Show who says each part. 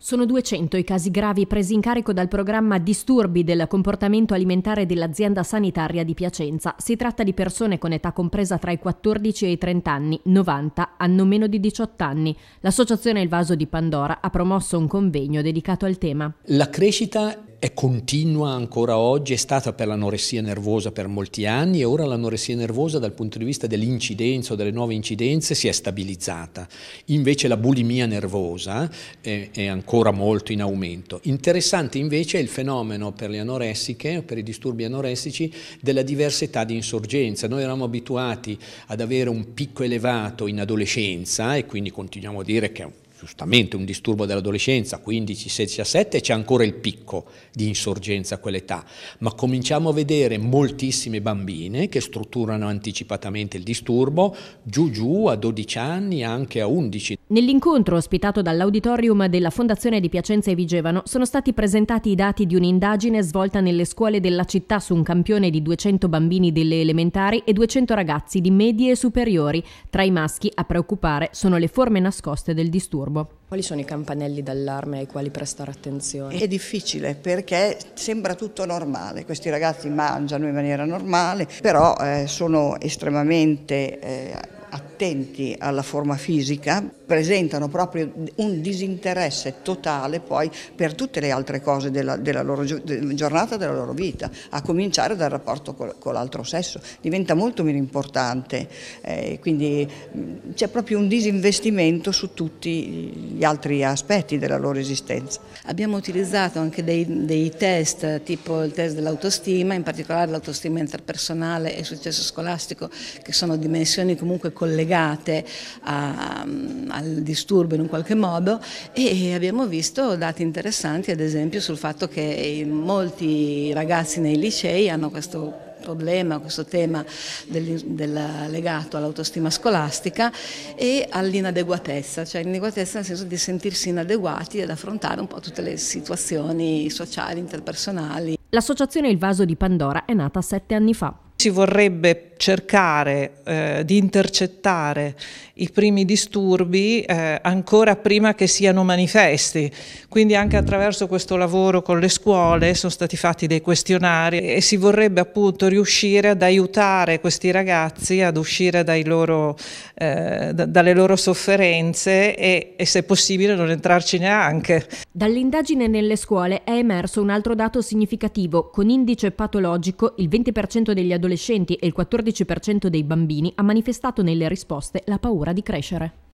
Speaker 1: Sono 200 i casi gravi presi in carico dal programma Disturbi del comportamento alimentare dell'azienda sanitaria di Piacenza. Si tratta di persone con età compresa tra i 14 e i 30 anni, 90 hanno meno di 18 anni. L'associazione Il Vaso di Pandora ha promosso un convegno dedicato al tema.
Speaker 2: La crescita è continua ancora oggi, è stata per l'anoressia nervosa per molti anni e ora l'anoressia nervosa dal punto di vista dell'incidenza o delle nuove incidenze si è stabilizzata. Invece la bulimia nervosa è, eh, è ancora molto in aumento. Interessante invece è il fenomeno per le anoressiche, per i disturbi anoressici, della diversità di insorgenza. Noi eravamo abituati ad avere un picco elevato in adolescenza e quindi continuiamo a dire che è un giustamente un disturbo dell'adolescenza, 15, 16, 17, c'è ancora il picco di insorgenza a quell'età, ma cominciamo a vedere moltissime bambine che strutturano anticipatamente il disturbo, giù giù a 12 anni, anche a 11.
Speaker 1: Nell'incontro ospitato dall'auditorium della Fondazione di Piacenza e Vigevano sono stati presentati i dati di un'indagine svolta nelle scuole della città su un campione di 200 bambini delle elementari e 200 ragazzi di medie e superiori. Tra i maschi a preoccupare sono le forme nascoste del disturbo disturbo. Quali sono i campanelli d'allarme ai quali prestare attenzione?
Speaker 3: È difficile perché sembra tutto normale, questi ragazzi mangiano in maniera normale, però eh, sono estremamente... Eh, attenti attenti alla forma fisica presentano proprio un disinteresse totale poi per tutte le altre cose della, della loro giornata, della loro vita, a cominciare dal rapporto con, con l'altro sesso. Diventa molto meno importante, eh, quindi c'è proprio un disinvestimento su tutti gli altri aspetti della loro
Speaker 4: esistenza. Abbiamo utilizzato anche dei, dei test, tipo il test dell'autostima, in particolare l'autostima interpersonale e il successo scolastico, che sono dimensioni comunque collegate collegate a, al disturbo in un qualche modo e abbiamo visto dati interessanti ad esempio sul fatto che molti ragazzi nei licei hanno questo problema, questo tema del, del, legato all'autostima scolastica e all'inadeguatezza, cioè l'inadeguatezza nel senso di sentirsi inadeguati ad affrontare un po' tutte le situazioni sociali, interpersonali.
Speaker 1: L'associazione Il Vaso di Pandora è nata sette anni fa.
Speaker 5: Si vorrebbe cercare eh, di intercettare i primi disturbi eh, ancora prima che siano manifesti, quindi anche attraverso questo lavoro con le scuole sono stati fatti dei questionari e si vorrebbe appunto riuscire ad aiutare questi ragazzi ad uscire loro, eh, da, dalle loro sofferenze e, e se possibile non entrarci neanche.
Speaker 1: Dall'indagine nelle scuole è emerso un altro dato significativo, con indice patologico il 20% degli adolescenti adolescenti e il 14% dei bambini ha manifestato nelle risposte la paura di crescere.